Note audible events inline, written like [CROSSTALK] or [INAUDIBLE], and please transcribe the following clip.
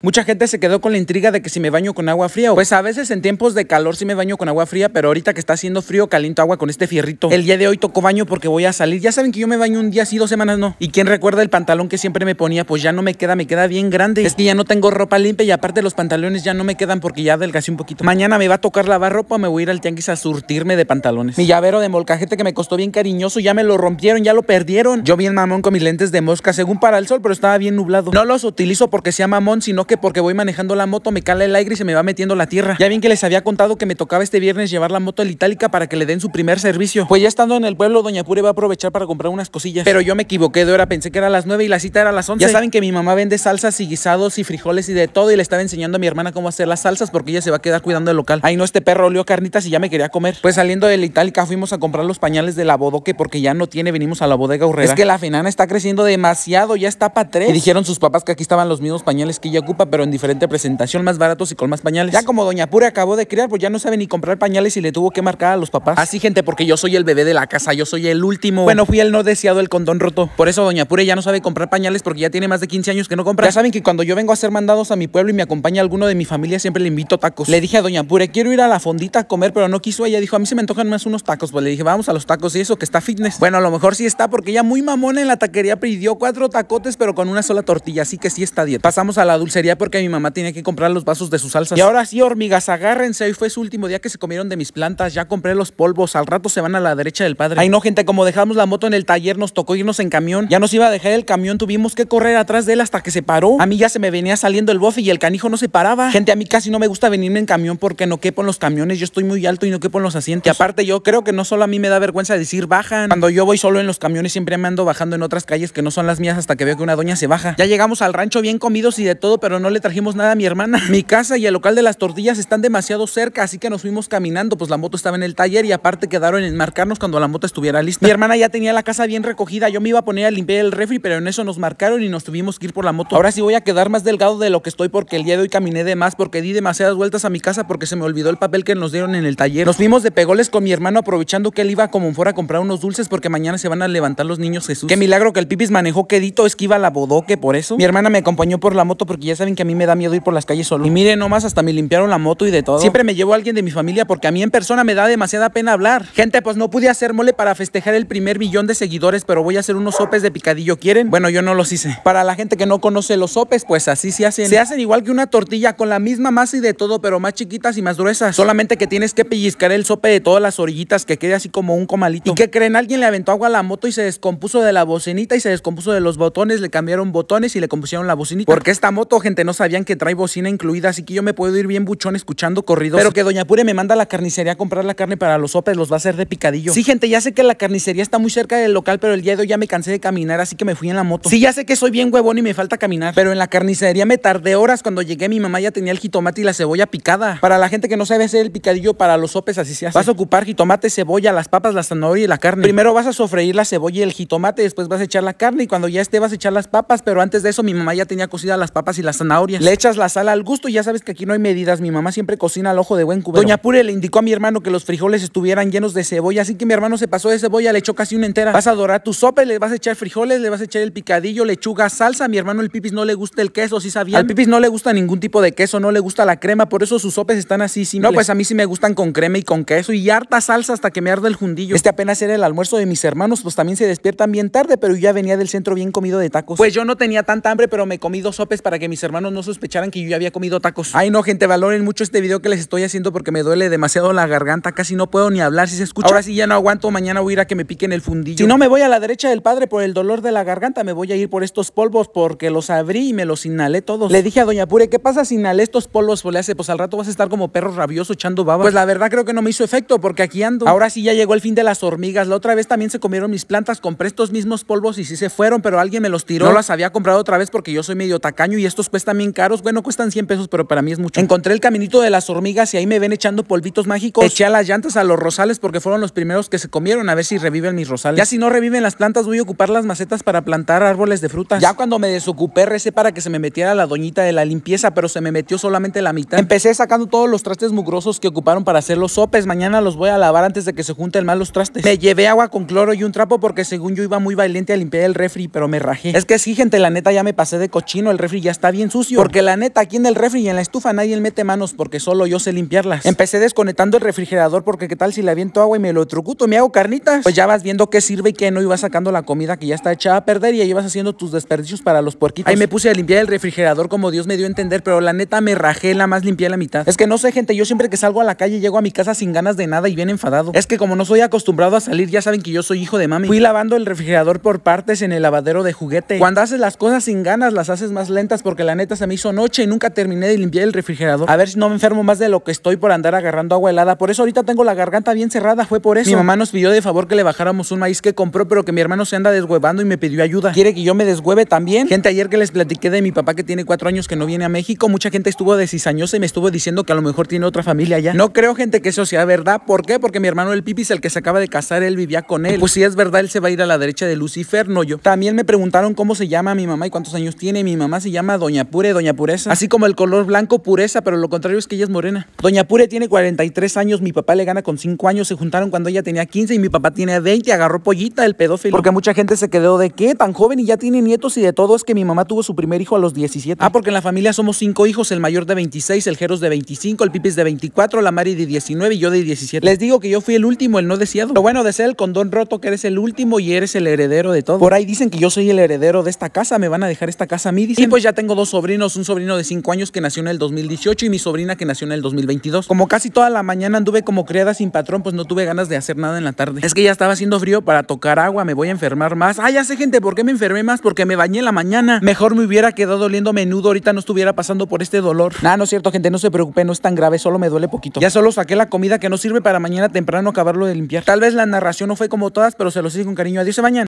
Mucha gente se quedó con la intriga de que si me baño con agua fría. Pues a veces en tiempos de calor sí me baño con agua fría, pero ahorita que está haciendo frío caliento agua con este fierrito. El día de hoy tocó baño porque voy a salir. Ya saben que yo me baño un día sí, dos semanas no. Y quien recuerda el pantalón que siempre me ponía, pues ya no me queda, me queda bien grande. Es que ya no tengo ropa limpia y aparte los pantalones ya no me quedan porque ya adelgacé un poquito. Mañana me va a tocar lavar ropa, me voy a ir al tianguis a surtirme de pantalones. Mi llavero de molcajete que me costó bien cariñoso, ya me lo rompieron, ya lo perdieron. Yo bien mamón con mis lentes de mosca, según para el sol, pero estaba bien nublado. No los utilizo porque sea mamón, sino porque voy manejando la moto me cala el aire y se me va metiendo la tierra. Ya bien que les había contado que me tocaba este viernes llevar la moto al Itálica para que le den su primer servicio. Pues ya estando en el pueblo, Doña Pure va a aprovechar para comprar unas cosillas. Pero yo me equivoqué de pensé que era las 9 y la cita era a las 11. Ya saben que mi mamá vende salsas y guisados y frijoles y de todo y le estaba enseñando a mi hermana cómo hacer las salsas porque ella se va a quedar cuidando el local. Ahí no, este perro olió carnitas y ya me quería comer. Pues saliendo del Itálica fuimos a comprar los pañales de la bodoque porque ya no tiene, venimos a la bodega Urrera. Es que la fenana está creciendo demasiado, ya está para tres. Y dijeron sus papás que aquí estaban los mismos pañales que ya pero en diferente presentación, más baratos y con más pañales. Ya como Doña Pure acabó de criar, pues ya no sabe ni comprar pañales y le tuvo que marcar a los papás. Así, gente, porque yo soy el bebé de la casa, yo soy el último. Bueno, fui el no deseado, el condón roto. Por eso Doña Pure ya no sabe comprar pañales porque ya tiene más de 15 años que no compra. Ya saben que cuando yo vengo a ser mandados a mi pueblo y me acompaña alguno de mi familia, siempre le invito tacos. Le dije a Doña Pure, quiero ir a la fondita a comer, pero no quiso. Ella dijo, a mí se me antojan más unos tacos. Pues le dije, vamos a los tacos y eso, que está fitness. Bueno, a lo mejor sí está, porque ella muy mamona en la taquería pidió cuatro tacotes, pero con una sola tortilla, así que sí está dieta. Pasamos a la dulcería ya porque mi mamá tenía que comprar los vasos de sus salsas. Y ahora sí, hormigas, agárrense. Hoy fue su último día que se comieron de mis plantas. Ya compré los polvos. Al rato se van a la derecha del padre. Ay, no, gente, como dejamos la moto en el taller, nos tocó irnos en camión. Ya nos iba a dejar el camión. Tuvimos que correr atrás de él hasta que se paró. A mí ya se me venía saliendo el bofe y el canijo no se paraba. Gente, a mí casi no me gusta venirme en camión porque no quepo en los camiones. Yo estoy muy alto y no quepo en los asientos. Y aparte, yo creo que no solo a mí me da vergüenza decir bajan. Cuando yo voy solo en los camiones, siempre me ando bajando en otras calles que no son las mías hasta que veo que una doña se baja. Ya llegamos al rancho bien comidos y de todo, pero no le trajimos nada a mi hermana. [LAUGHS] Mi casa y el local de las tortillas están demasiado cerca, así que nos fuimos caminando, pues la moto estaba en el taller y aparte quedaron en marcarnos cuando la moto estuviera lista. Mi hermana ya tenía la casa bien recogida, yo me iba a poner a limpiar el refri, pero en eso nos marcaron y nos tuvimos que ir por la moto. Ahora sí voy a quedar más delgado de lo que estoy porque el día de hoy caminé de más, porque di demasiadas vueltas a mi casa porque se me olvidó el papel que nos dieron en el taller. Nos fuimos de pegoles con mi hermano aprovechando que él iba como fuera a comprar unos dulces porque mañana se van a levantar los niños Jesús. Qué milagro que el Pipis manejó quedito, esquiva la bodoque por eso. Mi hermana me acompañó por la moto porque ya saben que a mí me da miedo ir por las calles solo. Y miren nomás, hasta me limpiaron la moto y de todo. Siempre me llevo a alguien de mi familia porque a mí en persona me da demasiada pena hablar. Gente, pues no pude hacer mole para festejar el primer millón de seguidores, pero voy a hacer unos sopes de picadillo. ¿Quieren? Bueno, yo no los hice. Para la gente que no conoce los sopes, pues así se hacen. Se hacen igual que una tortilla con la misma masa y de todo, pero más chiquitas y más gruesas. Solamente que tienes que pellizcar el sope de todas las orillitas que quede así como un comalito. ¿Y que creen? Alguien le aventó agua a la moto y se descompuso de la bocinita y se descompuso de los botones, le cambiaron botones y le compusieron la bocinita. Porque esta moto, gente, no sabían que trae bocina incluida, así que yo me puedo ir bien buchón escuchando corridos. Pero que Doña Pure me manda a la carnicería a comprar la carne para los sopes, los va a hacer de picadillo. Sí, gente, ya sé que la carnicería está muy cerca del local, pero el día de hoy ya me cansé de caminar, así que me fui en la moto. Sí, ya sé que soy bien huevón y me falta caminar, pero en la carnicería me tardé horas. Cuando llegué, mi mamá ya tenía el jitomate y la cebolla picada. Para la gente que no sabe hacer el picadillo para los sopes, así se hace. Vas a ocupar jitomate, cebolla, las papas, la zanahoria y la carne. Primero vas a sofreír la cebolla y el jitomate, después vas a echar la carne y cuando ya esté vas a echar las papas, pero antes de eso mi mamá ya tenía cocidas las papas y la le echas la sal al gusto y ya sabes que aquí no hay medidas. Mi mamá siempre cocina al ojo de buen cubero. Doña Pure le indicó a mi hermano que los frijoles estuvieran llenos de cebolla, así que mi hermano se pasó de cebolla, le echó casi una entera. Vas a dorar tu sopa, le vas a echar frijoles, le vas a echar el picadillo, lechuga, salsa. mi hermano el pipis no le gusta el queso, Si sabía. Al pipis no le gusta ningún tipo de queso, no le gusta la crema, por eso sus sopes están así simples. No, pues a mí sí me gustan con crema y con queso y harta salsa hasta que me arde el jundillo. Este apenas era el almuerzo de mis hermanos, pues también se despiertan bien tarde, pero yo ya venía del centro bien comido de tacos. Pues yo no tenía tanta hambre, pero me comí dos sopes para que mis hermanos no sospecharan que yo había comido tacos. Ay, no, gente, valoren mucho este video que les estoy haciendo porque me duele demasiado la garganta. Casi no puedo ni hablar si se escucha. Ahora sí ya no aguanto. Mañana voy a ir a que me piquen el fundillo. Si no me voy a la derecha del padre por el dolor de la garganta, me voy a ir por estos polvos porque los abrí y me los inhalé todos. Le dije a Doña Pure, ¿qué pasa si inhalé estos polvos? Pues le hace, pues al rato vas a estar como perro rabioso echando baba. Pues la verdad creo que no me hizo efecto porque aquí ando. Ahora sí ya llegó el fin de las hormigas. La otra vez también se comieron mis plantas. Compré estos mismos polvos y sí se fueron, pero alguien me los tiró. No las había comprado otra vez porque yo soy medio tacaño y estos están bien caros. Bueno, cuestan 100 pesos, pero para mí es mucho. Encontré el caminito de las hormigas y ahí me ven echando polvitos mágicos. Eché a las llantas a los rosales porque fueron los primeros que se comieron. A ver si reviven mis rosales. Ya si no reviven las plantas, voy a ocupar las macetas para plantar árboles de frutas. Ya cuando me desocupé, recé para que se me metiera la doñita de la limpieza, pero se me metió solamente la mitad. Empecé sacando todos los trastes mugrosos que ocuparon para hacer los sopes. Mañana los voy a lavar antes de que se junten mal los trastes. Me llevé agua con cloro y un trapo porque según yo iba muy valiente a limpiar el refri, pero me rajé. Es que sí, gente, la neta ya me pasé de cochino. El refri ya está bien sucio. Porque la neta, aquí en el refri y en la estufa nadie mete manos porque solo yo sé limpiarlas. Empecé desconectando el refrigerador porque qué tal si le aviento agua y me lo trucuto, me hago carnitas. Pues ya vas viendo qué sirve y qué no y vas sacando la comida que ya está echada a perder y ahí vas haciendo tus desperdicios para los puerquitos. Ahí me puse a limpiar el refrigerador como Dios me dio a entender, pero la neta me rajé, la más limpié la mitad. Es que no sé, gente, yo siempre que salgo a la calle llego a mi casa sin ganas de nada y bien enfadado. Es que como no soy acostumbrado a salir, ya saben que yo soy hijo de mami. Fui lavando el refrigerador por partes en el lavadero de juguete. Cuando haces las cosas sin ganas, las haces más lentas porque la se me hizo noche y nunca terminé de limpiar el refrigerador. A ver si no me enfermo más de lo que estoy por andar agarrando agua helada. Por eso ahorita tengo la garganta bien cerrada, fue por eso. Mi mamá nos pidió de favor que le bajáramos un maíz que compró, pero que mi hermano se anda deshuevando y me pidió ayuda. ¿Quiere que yo me deshueve también? Gente, ayer que les platiqué de mi papá que tiene cuatro años que no viene a México, mucha gente estuvo de y me estuvo diciendo que a lo mejor tiene otra familia allá. No creo, gente, que eso sea verdad. ¿Por qué? Porque mi hermano el Pipis, el que se acaba de casar, él vivía con él. Pues si es verdad, él se va a ir a la derecha de Lucifer, no yo. También me preguntaron cómo se llama mi mamá y cuántos años tiene. Mi mamá se llama Doña Pure, Doña Pureza. Así como el color blanco, pureza, pero lo contrario es que ella es morena. Doña Pure tiene 43 años, mi papá le gana con 5 años, se juntaron cuando ella tenía 15 y mi papá tiene 20, agarró pollita el pedófilo. Porque mucha gente se quedó de qué, tan joven y ya tiene nietos y de todo es que mi mamá tuvo su primer hijo a los 17. Ah, porque en la familia somos 5 hijos, el mayor de 26, el Jeros de 25, el Pipis de 24, la Mari de 19 y yo de 17. Les digo que yo fui el último, el no deseado. Lo bueno de ser el condón roto que eres el último y eres el heredero de todo. Por ahí dicen que yo soy el heredero de esta casa, me van a dejar esta casa a mí, dicen. Y pues ya tengo dos sobrinos, un sobrino de 5 años que nació en el 2018 y mi sobrina que nació en el 2022. Como casi toda la mañana anduve como criada sin patrón, pues no tuve ganas de hacer nada en la tarde. Es que ya estaba haciendo frío para tocar agua, me voy a enfermar más. Ah, ya sé gente, ¿por qué me enfermé más? Porque me bañé la mañana. Mejor me hubiera quedado oliendo menudo, ahorita no estuviera pasando por este dolor. Nah, no es cierto gente, no se preocupe, no es tan grave, solo me duele poquito. Ya solo saqué la comida que no sirve para mañana temprano acabarlo de limpiar. Tal vez la narración no fue como todas, pero se los hice con cariño. Adiós, se